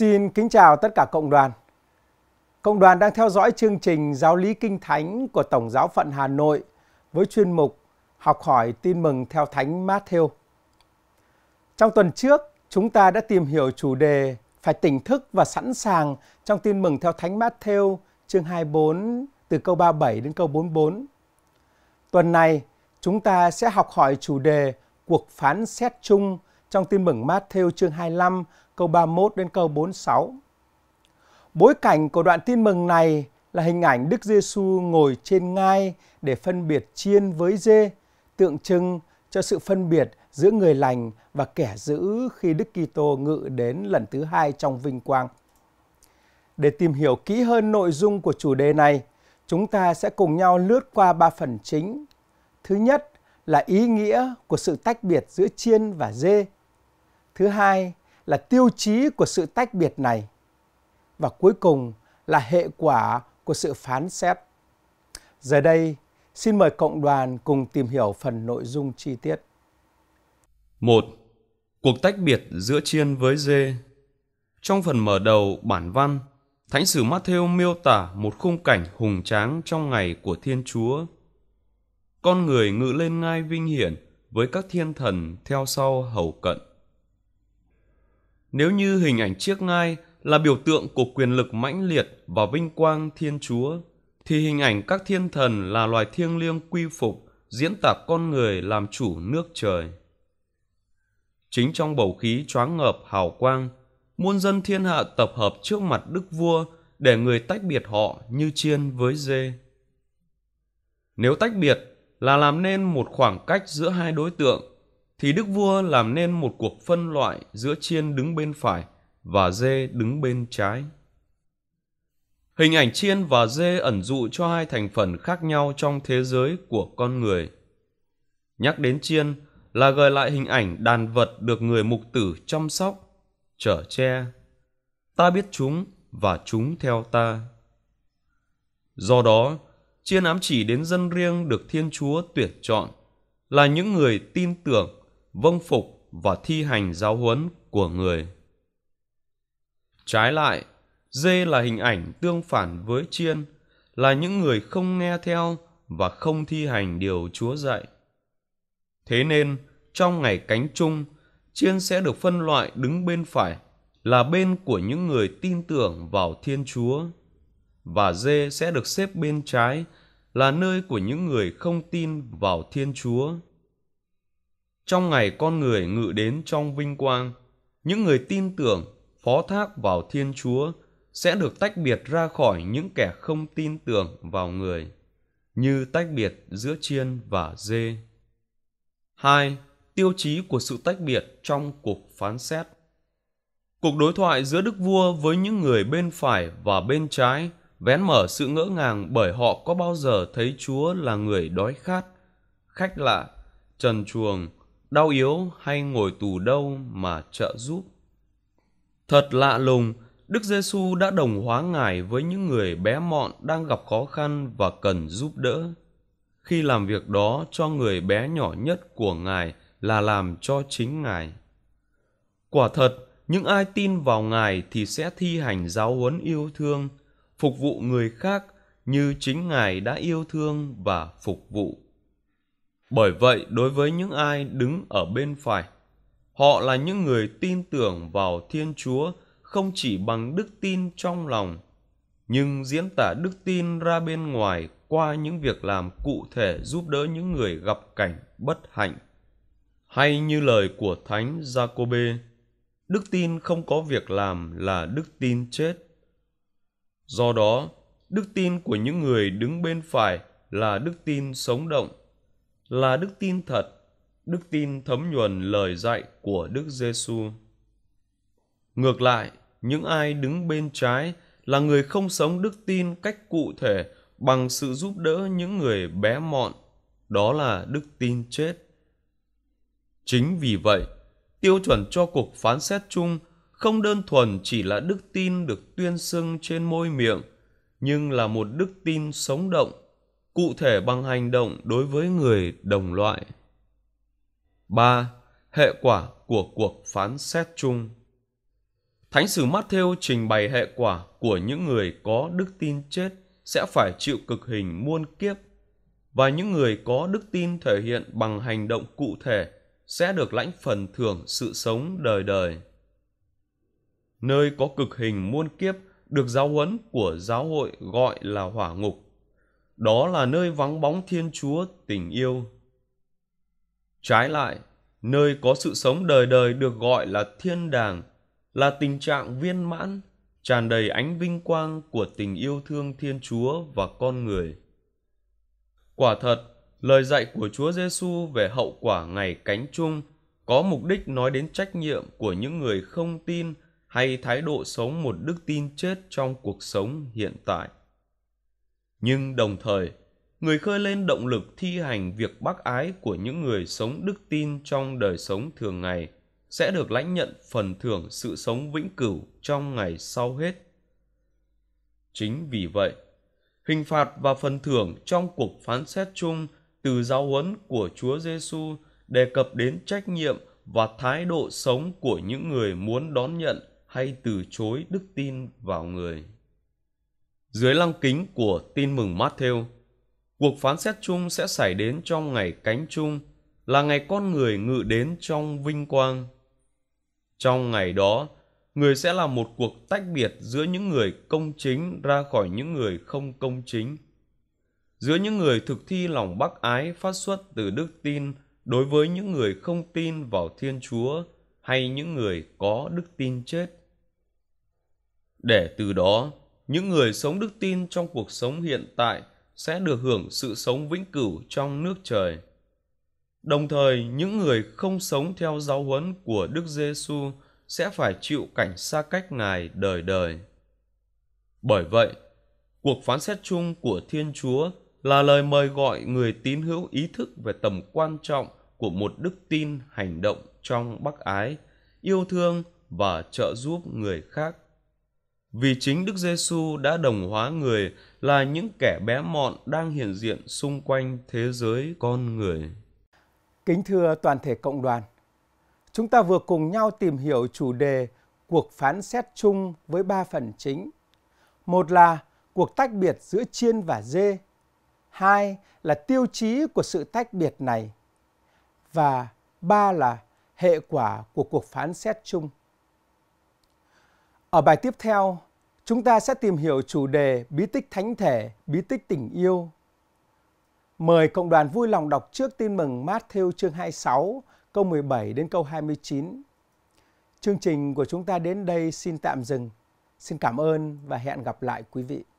Xin kính chào tất cả cộng đoàn. Cộng đoàn đang theo dõi chương trình Giáo lý Kinh Thánh của Tổng giáo phận Hà Nội với chuyên mục Học hỏi tin mừng theo Thánh Matthew. Trong tuần trước, chúng ta đã tìm hiểu chủ đề phải tỉnh thức và sẵn sàng trong tin mừng theo Thánh Matthew chương 24 từ câu 37 đến câu 44. Tuần này, chúng ta sẽ học hỏi chủ đề cuộc phán xét chung trong tin mừng Matthew chương 25 câu 31 đến câu 46. Bối cảnh của đoạn tin mừng này là hình ảnh Đức Giêsu ngồi trên ngai để phân biệt chiên với dê, tượng trưng cho sự phân biệt giữa người lành và kẻ dữ khi Đức Kitô ngự đến lần thứ hai trong vinh quang. Để tìm hiểu kỹ hơn nội dung của chủ đề này, chúng ta sẽ cùng nhau lướt qua ba phần chính. Thứ nhất là ý nghĩa của sự tách biệt giữa chiên và dê. Thứ hai là tiêu chí của sự tách biệt này. Và cuối cùng là hệ quả của sự phán xét. Giờ đây, xin mời cộng đoàn cùng tìm hiểu phần nội dung chi tiết. 1. Cuộc tách biệt giữa chiên với dê Trong phần mở đầu bản văn, Thánh sử Matthew miêu tả một khung cảnh hùng tráng trong ngày của Thiên Chúa. Con người ngự lên ngai vinh hiển với các thiên thần theo sau hầu cận. Nếu như hình ảnh chiếc ngai là biểu tượng của quyền lực mãnh liệt và vinh quang Thiên Chúa, thì hình ảnh các thiên thần là loài thiêng liêng quy phục diễn tả con người làm chủ nước trời. Chính trong bầu khí choáng ngợp hào quang, muôn dân thiên hạ tập hợp trước mặt đức vua để người tách biệt họ như chiên với dê. Nếu tách biệt là làm nên một khoảng cách giữa hai đối tượng thì đức vua làm nên một cuộc phân loại giữa chiên đứng bên phải và dê đứng bên trái hình ảnh chiên và dê ẩn dụ cho hai thành phần khác nhau trong thế giới của con người nhắc đến chiên là gợi lại hình ảnh đàn vật được người mục tử chăm sóc chở che ta biết chúng và chúng theo ta do đó chiên ám chỉ đến dân riêng được thiên chúa tuyển chọn là những người tin tưởng vâng phục và thi hành giáo huấn của người. Trái lại, dê là hình ảnh tương phản với chiên, là những người không nghe theo và không thi hành điều Chúa dạy. Thế nên, trong ngày cánh chung, chiên sẽ được phân loại đứng bên phải là bên của những người tin tưởng vào Thiên Chúa và dê sẽ được xếp bên trái là nơi của những người không tin vào Thiên Chúa trong ngày con người ngự đến trong vinh quang những người tin tưởng phó thác vào thiên chúa sẽ được tách biệt ra khỏi những kẻ không tin tưởng vào người như tách biệt giữa chiên và dê hai tiêu chí của sự tách biệt trong cuộc phán xét cuộc đối thoại giữa đức vua với những người bên phải và bên trái vén mở sự ngỡ ngàng bởi họ có bao giờ thấy chúa là người đói khát khách lạ trần chuồng đau yếu hay ngồi tù đâu mà trợ giúp. Thật lạ lùng, Đức Giêsu đã đồng hóa Ngài với những người bé mọn đang gặp khó khăn và cần giúp đỡ. Khi làm việc đó cho người bé nhỏ nhất của Ngài là làm cho chính Ngài. Quả thật, những ai tin vào Ngài thì sẽ thi hành giáo huấn yêu thương, phục vụ người khác như chính Ngài đã yêu thương và phục vụ. Bởi vậy, đối với những ai đứng ở bên phải, họ là những người tin tưởng vào Thiên Chúa không chỉ bằng đức tin trong lòng, nhưng diễn tả đức tin ra bên ngoài qua những việc làm cụ thể giúp đỡ những người gặp cảnh bất hạnh. Hay như lời của Thánh Jacobe, đức tin không có việc làm là đức tin chết. Do đó, đức tin của những người đứng bên phải là đức tin sống động là đức tin thật, đức tin thấm nhuần lời dạy của Đức Giêsu. Ngược lại, những ai đứng bên trái là người không sống đức tin cách cụ thể bằng sự giúp đỡ những người bé mọn, đó là đức tin chết. Chính vì vậy, tiêu chuẩn cho cuộc phán xét chung không đơn thuần chỉ là đức tin được tuyên xưng trên môi miệng, nhưng là một đức tin sống động cụ thể bằng hành động đối với người đồng loại. 3. Hệ quả của cuộc phán xét chung Thánh sử Matthew trình bày hệ quả của những người có đức tin chết sẽ phải chịu cực hình muôn kiếp và những người có đức tin thể hiện bằng hành động cụ thể sẽ được lãnh phần thưởng sự sống đời đời. Nơi có cực hình muôn kiếp được giáo huấn của giáo hội gọi là hỏa ngục đó là nơi vắng bóng thiên chúa tình yêu trái lại nơi có sự sống đời đời được gọi là thiên đàng là tình trạng viên mãn tràn đầy ánh vinh quang của tình yêu thương thiên chúa và con người quả thật lời dạy của chúa giêsu về hậu quả ngày cánh chung có mục đích nói đến trách nhiệm của những người không tin hay thái độ sống một đức tin chết trong cuộc sống hiện tại nhưng đồng thời người khơi lên động lực thi hành việc bác ái của những người sống đức tin trong đời sống thường ngày sẽ được lãnh nhận phần thưởng sự sống vĩnh cửu trong ngày sau hết chính vì vậy hình phạt và phần thưởng trong cuộc phán xét chung từ giáo huấn của Chúa Giêsu đề cập đến trách nhiệm và thái độ sống của những người muốn đón nhận hay từ chối đức tin vào người. Dưới lăng kính của tin mừng Matthew, cuộc phán xét chung sẽ xảy đến trong ngày cánh chung, là ngày con người ngự đến trong vinh quang. Trong ngày đó, người sẽ là một cuộc tách biệt giữa những người công chính ra khỏi những người không công chính. Giữa những người thực thi lòng bác ái phát xuất từ đức tin đối với những người không tin vào Thiên Chúa hay những người có đức tin chết. Để từ đó, những người sống đức tin trong cuộc sống hiện tại sẽ được hưởng sự sống vĩnh cửu trong nước trời. Đồng thời, những người không sống theo giáo huấn của Đức Giêsu sẽ phải chịu cảnh xa cách Ngài đời đời. Bởi vậy, cuộc phán xét chung của Thiên Chúa là lời mời gọi người tín hữu ý thức về tầm quan trọng của một đức tin hành động trong bác ái, yêu thương và trợ giúp người khác vì chính Đức Giêsu đã đồng hóa người là những kẻ bé mọn đang hiện diện xung quanh thế giới con người. Kính thưa toàn thể cộng đoàn, chúng ta vừa cùng nhau tìm hiểu chủ đề cuộc phán xét chung với ba phần chính. Một là cuộc tách biệt giữa chiên và dê. Hai là tiêu chí của sự tách biệt này. Và ba là hệ quả của cuộc phán xét chung. Ở bài tiếp theo, chúng ta sẽ tìm hiểu chủ đề bí tích thánh thể, bí tích tình yêu. Mời cộng đoàn vui lòng đọc trước tin mừng Matthew chương 26, câu 17 đến câu 29. Chương trình của chúng ta đến đây xin tạm dừng. Xin cảm ơn và hẹn gặp lại quý vị.